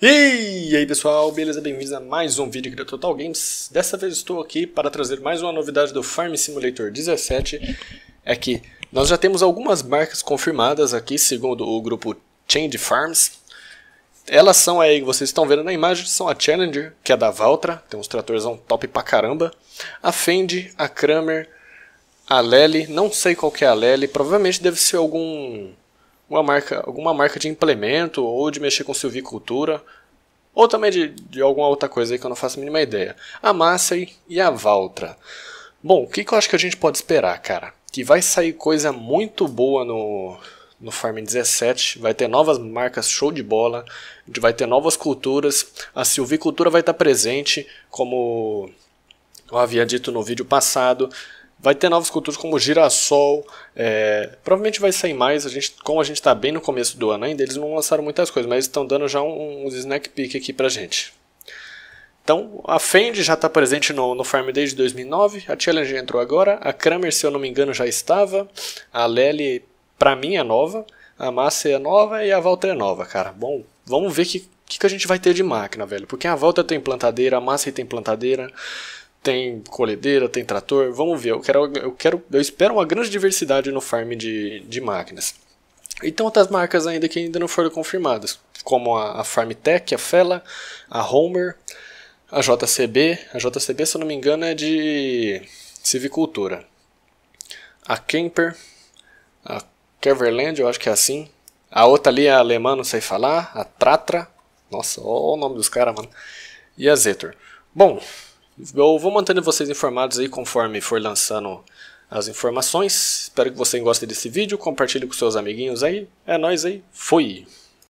E aí pessoal, beleza? Bem-vindos a mais um vídeo aqui da Total Games. Dessa vez estou aqui para trazer mais uma novidade do Farm Simulator 17. É que nós já temos algumas marcas confirmadas aqui, segundo o grupo Change Farms. Elas são aí, vocês estão vendo na imagem, são a Challenger, que é da Valtra, tem uns tratorzão top pra caramba. A Fendi, a Kramer, a Lely, não sei qual que é a Lely, provavelmente deve ser algum uma marca, alguma marca de implemento ou de mexer com silvicultura ou também de, de alguma outra coisa aí que eu não faço a mínima ideia. A Massey e a Valtra. Bom, o que, que eu acho que a gente pode esperar, cara? Que vai sair coisa muito boa no, no Farm 17, vai ter novas marcas show de bola, vai ter novas culturas, a silvicultura vai estar presente, como eu havia dito no vídeo passado, Vai ter novas culturas como girassol. É, provavelmente vai sair mais. A gente, como a gente está bem no começo do ano ainda, eles não lançaram muitas coisas, mas estão dando já um, uns snack peek aqui pra gente. Então, a Fendi já está presente no, no Farm Day de 2009, a Challenge entrou agora, a Kramer, se eu não me engano, já estava, a Lely, pra mim, é nova, a Massa é nova e a Valtra é nova, cara. Bom, vamos ver o que, que, que a gente vai ter de máquina, velho, porque a Valtra tem plantadeira, a Massa tem plantadeira, tem colhedeira, tem trator, vamos ver. Eu quero, eu quero, eu espero uma grande diversidade no farm de, de máquinas. E então, tem outras marcas ainda que ainda não foram confirmadas, como a, a FarmTech, a Fela, a Homer, a JCB. A JCB, se eu não me engano, é de civicultura. A Kemper, a Keverland, eu acho que é assim. A outra ali é alemã, não sei falar. A Tratra. Nossa, olha o nome dos caras, mano. E a Zetor. Bom, eu vou mantendo vocês informados aí conforme for lançando as informações. Espero que vocês gostem desse vídeo, compartilhe com seus amiguinhos aí. É nóis aí, fui!